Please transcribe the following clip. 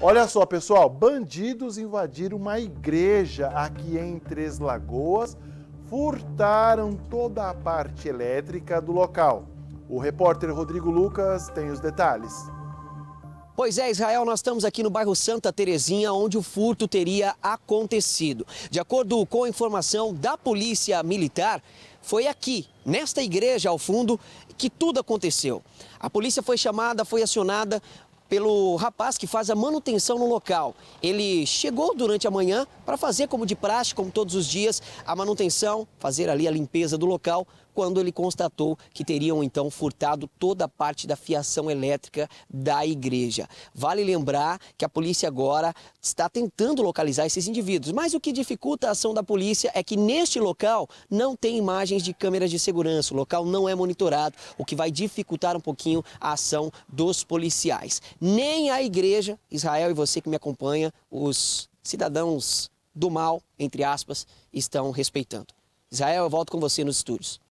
Olha só, pessoal, bandidos invadiram uma igreja aqui em Três Lagoas, furtaram toda a parte elétrica do local. O repórter Rodrigo Lucas tem os detalhes. Pois é, Israel, nós estamos aqui no bairro Santa Terezinha, onde o furto teria acontecido. De acordo com a informação da Polícia Militar, foi aqui, nesta igreja ao fundo, que tudo aconteceu. A polícia foi chamada, foi acionada, pelo rapaz que faz a manutenção no local. Ele chegou durante a manhã para fazer, como de praxe, como todos os dias, a manutenção, fazer ali a limpeza do local quando ele constatou que teriam então furtado toda a parte da fiação elétrica da igreja. Vale lembrar que a polícia agora está tentando localizar esses indivíduos, mas o que dificulta a ação da polícia é que neste local não tem imagens de câmeras de segurança, o local não é monitorado, o que vai dificultar um pouquinho a ação dos policiais. Nem a igreja, Israel e você que me acompanha, os cidadãos do mal, entre aspas, estão respeitando. Israel, eu volto com você nos estúdios.